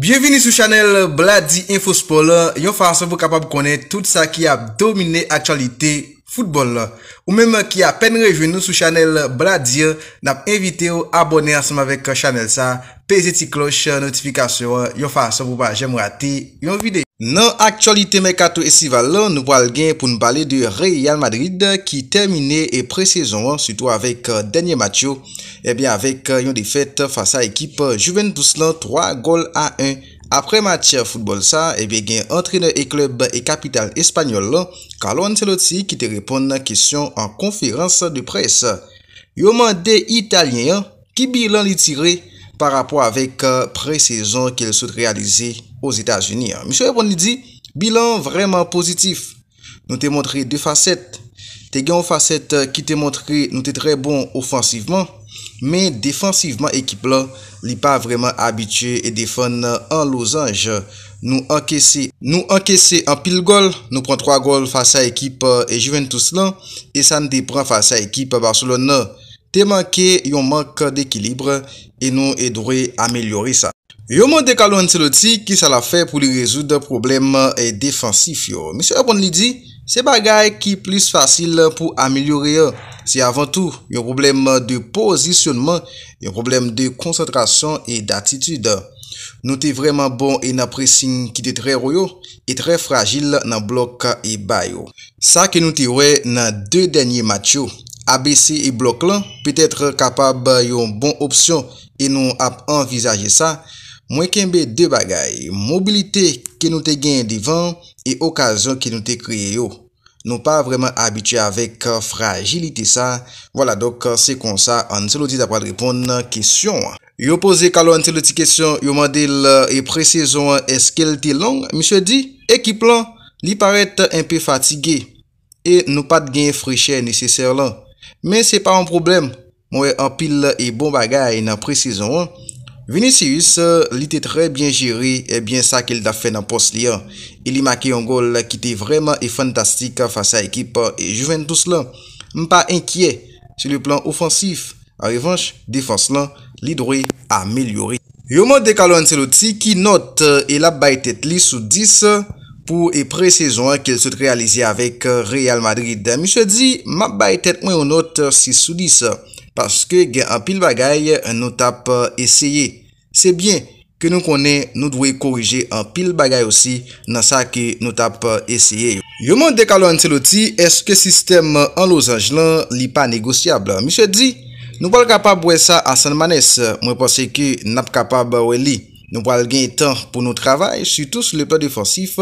Bienveni sou chanel BLADI INFO SPOILER Yon fason vou kapab konen tout sa ki ap domine aktualite BLADI INFO SPOILER Foutbol ou menmè ki apen rejou nou sou chanel bradi, nap evite ou abone asanm avèk chanel sa, peze ti kloche, notifikasyon, yon fasan pou ba jèm rati yon vide. Nan aktualite mè kato esival, nou wal gen pou nou bale de Real Madrid ki termine pre-sezon, surtout avèk denye matyo, avèk yon defet fasa ekip Juventus lan 3 gol a 1. Apre mati foutbol sa, ebe gen antrene e klub e kapital espanyol la, kalon seloti ki te repon nan kesyon an konferans de pres. Yo man de italyen, ki bilan li tire par apwa avek euh, pres sezon ke l soute realize os Etats-Unis. Misho epon li di, bilan vreman pozitif. Nou te montre 2 facet. Te gen ou facet ki euh, te montre nou te tre bon ofansiveman. Men defansiveman ekip la li pa vreman abitye e defan nan an losanj nou ankesi an pil gol nou pran 3 gol fasa ekip Juventus lan E san depran fasa ekip Barcelona te manke yon manke dekilibre e nou e dure amelyore sa Yon man dekalo an tse loti ki sa la fe pou li rezou de probleme euh, defansif yo Misyon apon li di se bagay ki plus fasil pou amelyore yo euh. Se avan tou yon probleme de pozisyonman, yon probleme de konsentrasyon et d'atitude, nou te vreman bon et nan presin ki te tre royo et tre fragil nan blok e bayo. Sa ke nou te we nan de denye matyo, abese e blok lan, petetre kapab yon bon opsyon et nou ap envizaje sa, mwen kenbe de bagay, mobilite ke nou te gen di van et okazon ke nou te kriye yo. Nou pa vremen abitye avek euh, fragilite sa. Vola dok euh, se konsa an se loti dapwa de repon nan kesyon. Yo pose kalo an se loti kesyon yo mande le e euh, presezon eskel te lang. Mise di ekip lan li parete empi fatige. E nou pat gen freshe neceser lan. Men se pa an problem. Mwen apil le e bon bagay nan presezon an. Vinicius euh, li te tre bien jiri e eh bien sa ke euh, li da fe nan pos li an. Li make yon gol ki te vreman e fantastik fasa ekip e juven tous lan. Mpa enkiye se li plan ofansif. A revanche, defans lan li dori amelyori. Yo mwen dekalo anse lo ti ki note e la bayetet li sou dis pou e presezon ke li se trealize avek euh, Real Madrid. Mwen se di, ma bayetet mwen yo note si sou dis. Paske gen an pil bagay eh, nou tap eh, eseye. Se bien, ke nou konen nou dwe korije an pil bagay osi nan sa ke nou tap eh, eseye. Yo moun dekalo an tse lo ti, eske sistem an Los Angeles li pa negosyable? Mi se di, nou val kapab we sa asan manes, mwen pase ki nap kapab we li. Nou pal gen tan pou nou travay, sütou sou le plan defansif,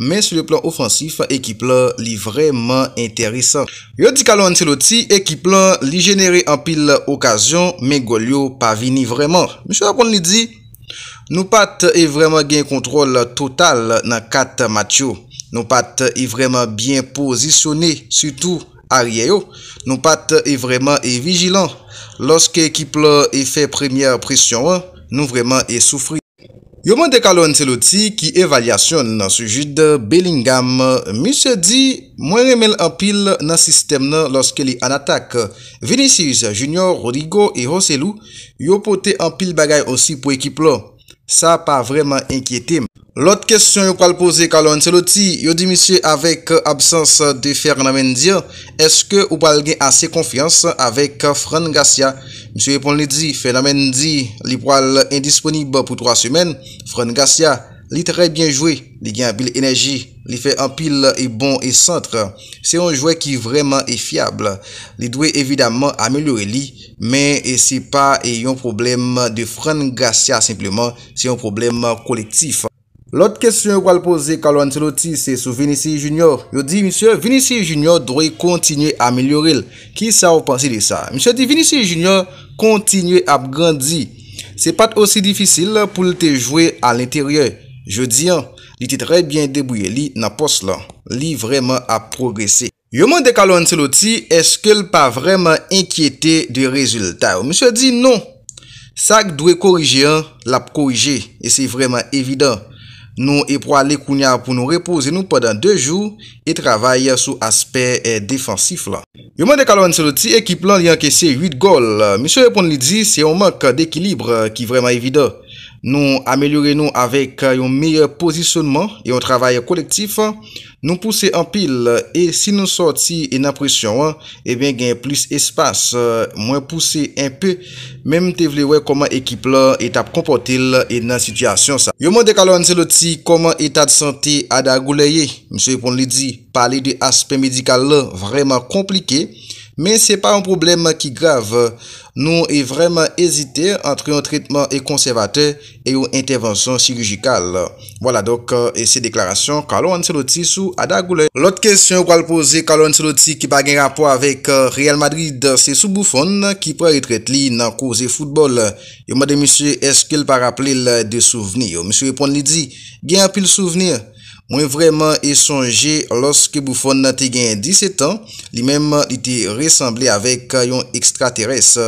men sou le plan ofansif, ekip la li vreman enteresan. Yo di kalon anse loti, ekip la li genere an pil okasyon, men golyo pa vini vreman. Mishou akon li di, nou pat e vreman gen kontrol total nan kat matyo. Nou pat e vreman bien posisyone, sütou a rye yo. Nou pat e vreman e vijilan. Lorske ekip la e fe premye presyon an, nou vreman e soufri. Yo mwen de kalon seloti ki evalasyon nan sujid bellingam, mi se di mwen remel an pil nan sistem nan loske li an atak. Vinicius, Junior, Rodrigo e Roselu yo pote an pil bagay osi pou ekip lo. Sa pa vreman enkyete mwen. Lout kestyon yo pal pose kalon seloti, yo di misye avek euh, absans de fer namen di, eske yo pal gen ase konfians avek euh, Fran Gassia? Misye pon li di, fer namen di, li pral indisponib pou 3 semen, Fran Gassia, li tre bien jwe, li gen apil enerji, li fe apil e bon e sentre. Se yon jwe ki vreman e fiable, li dwe evidaman amelyo li, men se pa yon problem de Fran Gassia simplement, se yon problem kolektif. Lout kesyon wal pose Kalouan Tseloti se sou Venisye Junior. Yo di, msye, Venisye Junior dwe kontinye amelyoril. Ki sa ou pansi de sa? Msye di, Venisye Junior kontinye ap gandi. Se pat osi difisil pou lte jwe al neterye. Je di an, li te trebyen debouye. Li nan pos lan. Li vreman ap progresi. Yo mwende Kalouan Tseloti, eske l pa vreman enkyete de rezultat? Msye di, non. Sak dwe korije an, l ap korije. E se vreman evidan. Nou epwa le kounya pou nou repose nou padan 2 jou E travaye sou asper eh, defansif la Yo mwen de kalouan se loti ekip lan li ankesye 8 gol Misyon repon li di se yon mank dekilibre ki vreman evida Nou amelyore nou avek yon eh, meyye posisyonman Yon travaye kolektif la Nou pousse an pil e si nou soti en apresyon an, e eh ben gen plus espas, euh, mwen pousse an pe, menm te vlewe koman ekip la etap kompote la en an sityasyon sa. Yo mwen dekalo an se loti koman etat sante a da goulaye, msye pon li di, pale de aspe medikal la vreman komplike, Men se pa an problem ki grav, nou e vreman ezite antre yon tretman e konservate e yon intervensyon sirijikal. Vola dok e euh, se deklarasyon Kalouan Seloti sou Adagoule. Lot kèsyon wal pose Kalouan Seloti ki pa gen rapo avèk euh, Real Madrid se sou boufon ki pa retret li nan kouze foutbol. Yo mwade msye eske l pa rapple l de souveni. Yo msye pon li di gen apil souveni. Mwen vreman e sonje loske Bufon te genye 17 an, li menm li te resamble avek yon ekstra terese.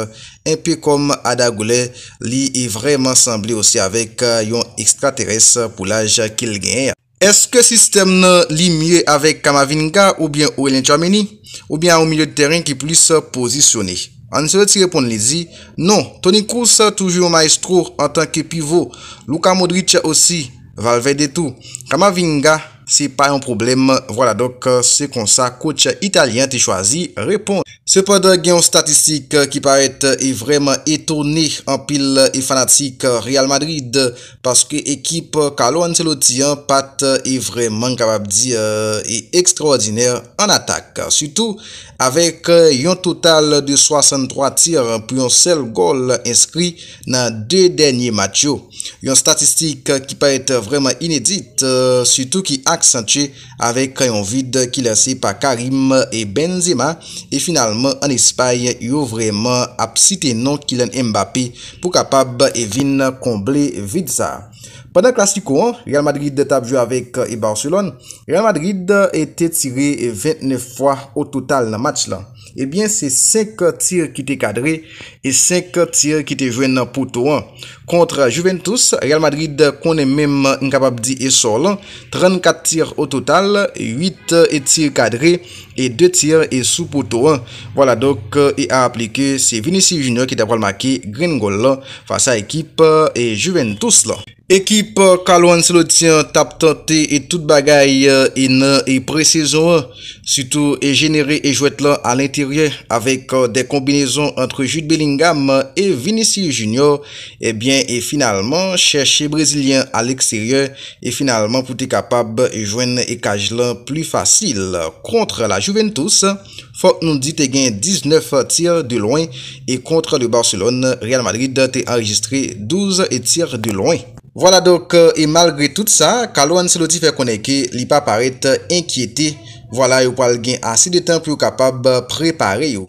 En pi kom Adagole, li e vreman samble osi avek yon ekstra terese pou la jakel genye. Eske sistem nan li mye avek Kamavinga ou bien Ouilin Tchameni ou bien ou mye teren ki plus posisyone? Anseve ti repon li zi, non, Tony Kroos toujou maestro an tanke pivo, Luka Modric osi, Valve de tout. Ramavinga. Si pa yon problem, wala dok se kon sa kouch italien te chwazi repon. Se pod gen yon statistik ki euh, paret e euh, vreman etourni an pil e euh, fanatik Real Madrid paske ekip kalon se loti an pat e vreman kabab di e ekstraordiner an atak. Soutou avek yon total de 63 tir pou yon sel gol inskri nan 2 denye macho. Yon statistik ki paret vreman inedit, soutou ki an ak sentye avek kayon vide ki lase pa Karim e Benzema e finalman an espay yo vreman ap site non kilen Mbappi pou kapab e vin komble vide sa. Pendan klasiko 1, Real Madrid tab jou avèk e euh, Barcelon. Real Madrid ete tire 29 fwa o total nan match la. Ebyen eh se euh, 5 tire ki te kadre e 5 euh, tire ki te jouen nan poutou 1. Kontre Juventus, Real Madrid konen mèm nkabab di e sol. 34 tire o total, 8 tire kadre e 2 tire sou poutou 1. Vola dok e a aplike se Vinicius Junior ki te pral maki Green Goal la. Fasa ekip Juventus la. Ekip Kalouan euh, selo ti tap tante e tout bagay inan euh, e pre sezon. Soutou e genere e jwet lan al interye avèk euh, de kombinezon antre Jude Bellingham e Vinicius Junior. Ebyen eh e finalman chèche brésilien al ekserye. E finalman pou te kapab jwen e kaj lan pli fasil. Kontre la Juventus, Fok nou di te gen 19 tir de loin. E kontre le Barcelon, Real Madrid te enregistre 12 tir de loin. Vola dok, e euh, malgre tout sa, kalouan se loti fè koneke, li pa parete enkyete. Vola, yo pal gen ase de tan pou yo kapab prepare yo.